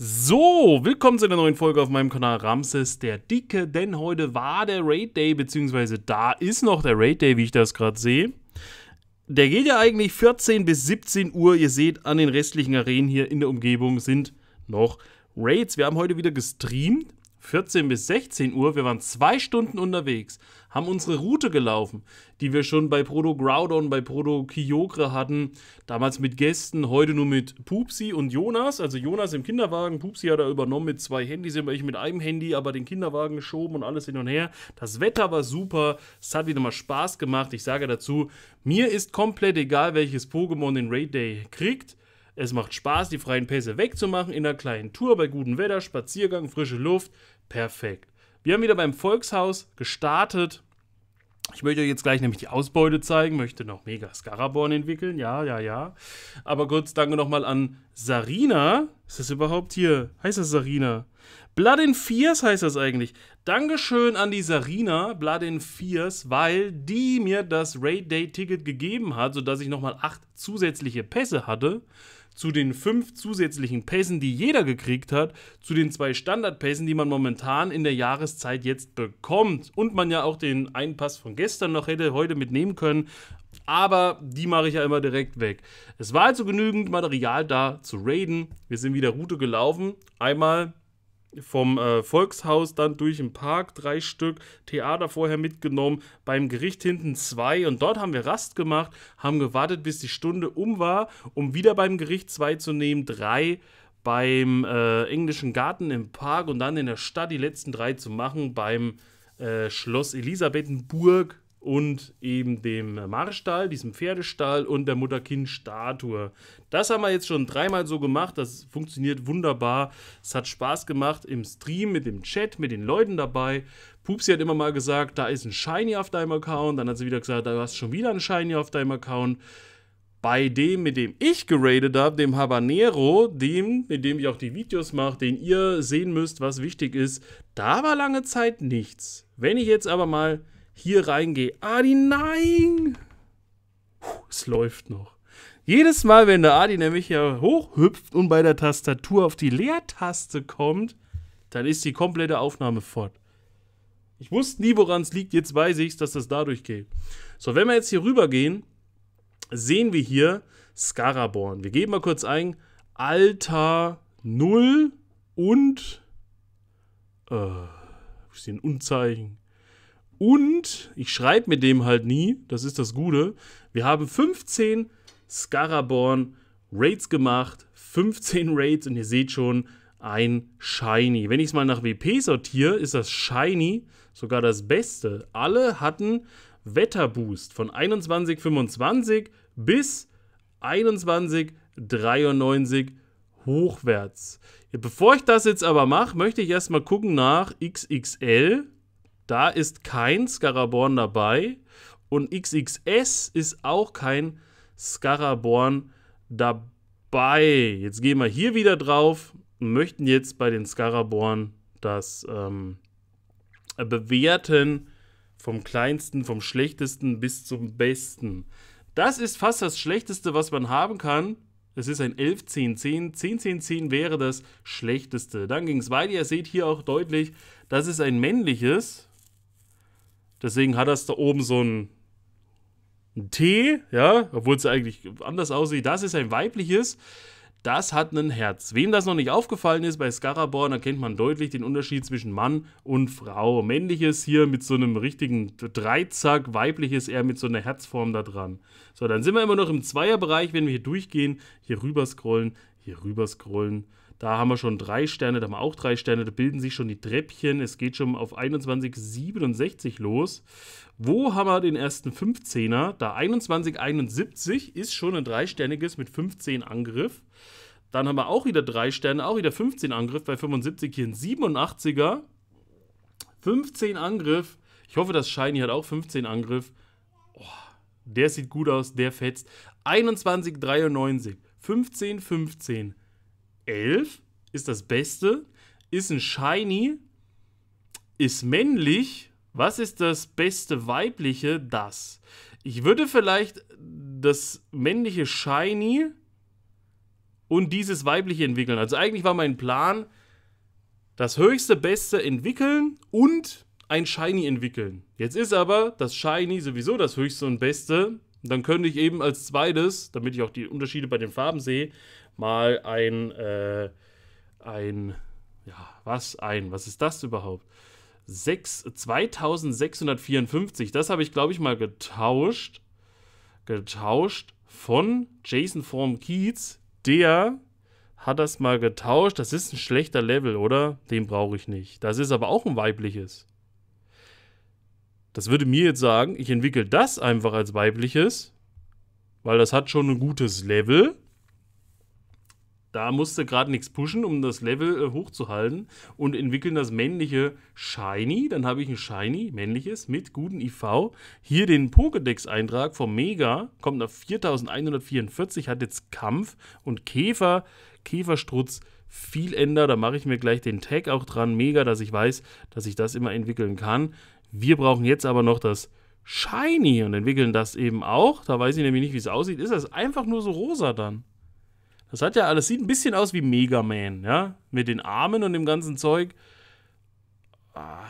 So, willkommen zu einer neuen Folge auf meinem Kanal Ramses der Dicke, denn heute war der Raid Day, beziehungsweise da ist noch der Raid Day, wie ich das gerade sehe. Der geht ja eigentlich 14 bis 17 Uhr, ihr seht an den restlichen Arenen hier in der Umgebung sind noch Raids. Wir haben heute wieder gestreamt 14 bis 16 Uhr. Wir waren zwei Stunden unterwegs, haben unsere Route gelaufen, die wir schon bei Proto Groudon, bei Proto Kyogre hatten. Damals mit Gästen, heute nur mit Pupsi und Jonas. Also Jonas im Kinderwagen, Pupsi hat er übernommen mit zwei Handys, immer ich mit einem Handy, aber den Kinderwagen geschoben und alles hin und her. Das Wetter war super, es hat wieder mal Spaß gemacht. Ich sage dazu, mir ist komplett egal, welches Pokémon den Raid Day kriegt. Es macht Spaß, die freien Pässe wegzumachen in einer kleinen Tour bei gutem Wetter, Spaziergang, frische Luft. Perfekt. Wir haben wieder beim Volkshaus gestartet. Ich möchte euch jetzt gleich nämlich die Ausbeute zeigen, möchte noch mega Scaraborn entwickeln. Ja, ja, ja. Aber kurz danke nochmal an Sarina. Ist das überhaupt hier? Heißt das Sarina? Blood in Fears heißt das eigentlich. Dankeschön an die Sarina, Blood in Fears, weil die mir das Raid Day Ticket gegeben hat, sodass ich nochmal acht zusätzliche Pässe hatte zu den fünf zusätzlichen Pässen, die jeder gekriegt hat, zu den zwei Standardpässen, die man momentan in der Jahreszeit jetzt bekommt und man ja auch den einen Pass von gestern noch hätte heute mitnehmen können, aber die mache ich ja immer direkt weg. Es war also genügend Material da zu raiden. Wir sind wieder Route gelaufen. Einmal vom äh, Volkshaus dann durch den Park drei Stück, Theater vorher mitgenommen, beim Gericht hinten zwei und dort haben wir Rast gemacht, haben gewartet, bis die Stunde um war, um wieder beim Gericht zwei zu nehmen, drei beim äh, englischen Garten im Park und dann in der Stadt die letzten drei zu machen beim äh, Schloss Elisabethenburg und eben dem Marstall, diesem Pferdestall und der Mutter-Kind-Statue. Das haben wir jetzt schon dreimal so gemacht. Das funktioniert wunderbar. Es hat Spaß gemacht im Stream, mit dem Chat, mit den Leuten dabei. Pupsi hat immer mal gesagt, da ist ein Shiny auf deinem Account. Dann hat sie wieder gesagt, da hast schon wieder ein Shiny auf deinem Account. Bei dem, mit dem ich geradet habe, dem Habanero, dem, mit dem ich auch die Videos mache, den ihr sehen müsst, was wichtig ist, da war lange Zeit nichts. Wenn ich jetzt aber mal hier reingehe. Adi, nein! Puh, es läuft noch. Jedes Mal, wenn der Adi nämlich hier hochhüpft und bei der Tastatur auf die Leertaste kommt, dann ist die komplette Aufnahme fort. Ich wusste nie, woran es liegt. Jetzt weiß ich dass das dadurch geht. So, wenn wir jetzt hier rübergehen, sehen wir hier Scaraborn. Wir geben mal kurz ein Alter 0 und äh, ich sehe ein Unzeichen. Und ich schreibe mit dem halt nie, das ist das Gute. Wir haben 15 Scaraborn Raids gemacht, 15 Raids und ihr seht schon, ein Shiny. Wenn ich es mal nach WP sortiere, ist das Shiny sogar das Beste. Alle hatten Wetterboost von 21,25 bis 21,93 hochwärts. Bevor ich das jetzt aber mache, möchte ich erstmal gucken nach XXL. Da ist kein Skaraborn dabei und XXS ist auch kein Skaraborn dabei. Jetzt gehen wir hier wieder drauf und möchten jetzt bei den Skaraborn das ähm, bewerten vom kleinsten, vom schlechtesten bis zum besten. Das ist fast das schlechteste, was man haben kann. Es ist ein 11, 10, 10. 10, 10, 10 wäre das schlechteste. Dann ging es weiter. Ihr seht hier auch deutlich, das ist ein männliches. Deswegen hat das da oben so ein, ein T, ja, obwohl es eigentlich anders aussieht. Das ist ein weibliches. Das hat ein Herz. Wem das noch nicht aufgefallen ist, bei Scaraborn erkennt man deutlich den Unterschied zwischen Mann und Frau. Männliches hier mit so einem richtigen Dreizack, weibliches eher mit so einer Herzform da dran. So, dann sind wir immer noch im Zweierbereich, wenn wir hier durchgehen, hier rüber scrollen, hier rüber scrollen. Da haben wir schon drei Sterne, da haben wir auch drei Sterne, da bilden sich schon die Treppchen. Es geht schon auf 21,67 los. Wo haben wir den ersten 15er? Da 21,71 ist schon ein dreistelliges mit 15 Angriff. Dann haben wir auch wieder drei Sterne, auch wieder 15 Angriff bei 75 hier ein 87er. 15 Angriff. Ich hoffe, das Shiny hat auch 15 Angriff. Oh, der sieht gut aus, der fetzt. 21,93. 15, 15. 11 ist das Beste, ist ein Shiny, ist männlich. Was ist das beste weibliche? Das. Ich würde vielleicht das männliche Shiny und dieses weibliche entwickeln. Also eigentlich war mein Plan, das höchste Beste entwickeln und ein Shiny entwickeln. Jetzt ist aber das Shiny sowieso das höchste und Beste. Dann könnte ich eben als zweites, damit ich auch die Unterschiede bei den Farben sehe, mal ein, äh, ein, ja, was ein, was ist das überhaupt? 6, 2654, das habe ich, glaube ich, mal getauscht, getauscht von Jason Form Keats, der hat das mal getauscht, das ist ein schlechter Level, oder? Den brauche ich nicht. Das ist aber auch ein weibliches. Das würde mir jetzt sagen, ich entwickle das einfach als weibliches, weil das hat schon ein gutes Level. Da musste gerade nichts pushen, um das Level äh, hochzuhalten und entwickeln das männliche Shiny. Dann habe ich ein Shiny, männliches, mit guten IV. Hier den Pokédex-Eintrag vom Mega, kommt auf 4144, hat jetzt Kampf und Käfer, Käferstrutz, viel Ender. Da mache ich mir gleich den Tag auch dran, Mega, dass ich weiß, dass ich das immer entwickeln kann. Wir brauchen jetzt aber noch das Shiny und entwickeln das eben auch. Da weiß ich nämlich nicht, wie es aussieht. Ist das einfach nur so rosa dann? Das hat ja alles, sieht ein bisschen aus wie Mega Man, ja? Mit den Armen und dem ganzen Zeug. Ah.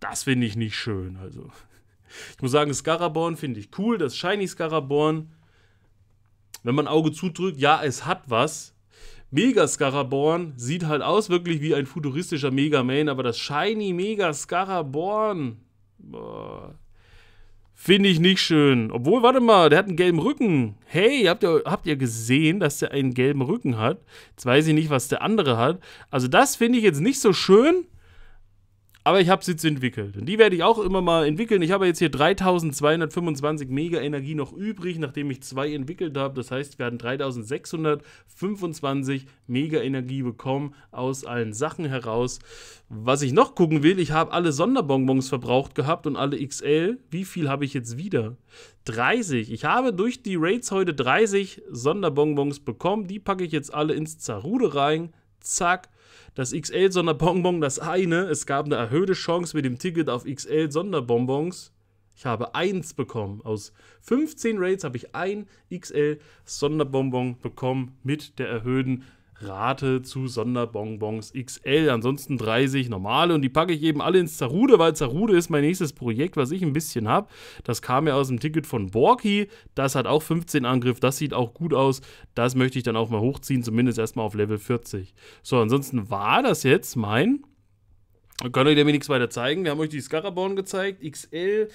Das finde ich nicht schön, also. Ich muss sagen, Scaraborn finde ich cool, das Shiny Scaraborn. Wenn man Auge zudrückt, ja, es hat was, Mega Scaraborn sieht halt aus wirklich wie ein futuristischer Mega Man, aber das Shiny Mega Scaraborn finde ich nicht schön. Obwohl, warte mal, der hat einen gelben Rücken. Hey, habt ihr, habt ihr gesehen, dass der einen gelben Rücken hat? Jetzt weiß ich nicht, was der andere hat. Also das finde ich jetzt nicht so schön. Aber ich habe sie jetzt entwickelt. Und die werde ich auch immer mal entwickeln. Ich habe jetzt hier 3225 Mega Energie noch übrig, nachdem ich zwei entwickelt habe. Das heißt, wir werden 3625 Mega Energie bekommen aus allen Sachen heraus. Was ich noch gucken will, ich habe alle Sonderbonbons verbraucht gehabt und alle XL. Wie viel habe ich jetzt wieder? 30. Ich habe durch die Raids heute 30 Sonderbonbons bekommen. Die packe ich jetzt alle ins Zarude rein zack, das XL-Sonderbonbon, das eine. Es gab eine erhöhte Chance mit dem Ticket auf XL-Sonderbonbons. Ich habe eins bekommen. Aus 15 Raids habe ich ein XL-Sonderbonbon bekommen mit der erhöhten Chance. Rate zu Sonderbonbons XL. Ansonsten 30 normale und die packe ich eben alle ins Zarude, weil Zarude ist mein nächstes Projekt, was ich ein bisschen habe. Das kam ja aus dem Ticket von Borki. Das hat auch 15 Angriff, das sieht auch gut aus. Das möchte ich dann auch mal hochziehen, zumindest erstmal auf Level 40. So, ansonsten war das jetzt mein. Ich kann euch damit nichts weiter zeigen. Wir haben euch die Scaraborn gezeigt. XL,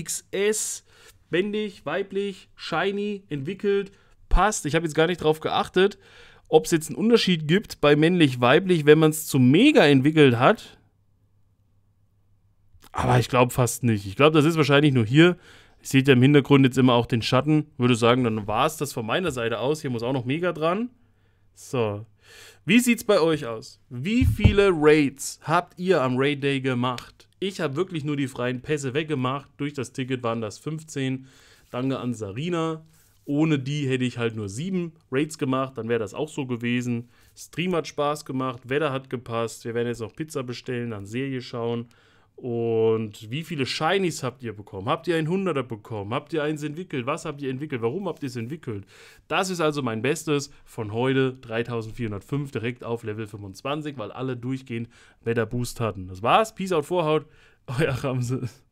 XS, bändig, weiblich, shiny, entwickelt, passt. Ich habe jetzt gar nicht drauf geachtet ob es jetzt einen Unterschied gibt bei männlich-weiblich, wenn man es zu mega entwickelt hat. Aber ich glaube fast nicht. Ich glaube, das ist wahrscheinlich nur hier. Ich sehe ja im Hintergrund jetzt immer auch den Schatten. Würde sagen, dann war es das von meiner Seite aus. Hier muss auch noch mega dran. So. Wie sieht es bei euch aus? Wie viele Raids habt ihr am Raid Day gemacht? Ich habe wirklich nur die freien Pässe weggemacht. Durch das Ticket waren das 15. Danke an Sarina. Ohne die hätte ich halt nur sieben Raids gemacht, dann wäre das auch so gewesen. Stream hat Spaß gemacht, Wetter hat gepasst. Wir werden jetzt noch Pizza bestellen, dann Serie schauen. Und wie viele Shinies habt ihr bekommen? Habt ihr einen Hunderter bekommen? Habt ihr eins entwickelt? Was habt ihr entwickelt? Warum habt ihr es entwickelt? Das ist also mein Bestes von heute, 3405, direkt auf Level 25, weil alle durchgehend Wetterboost hatten. Das war's. Peace out, Vorhaut. Euer Ramses.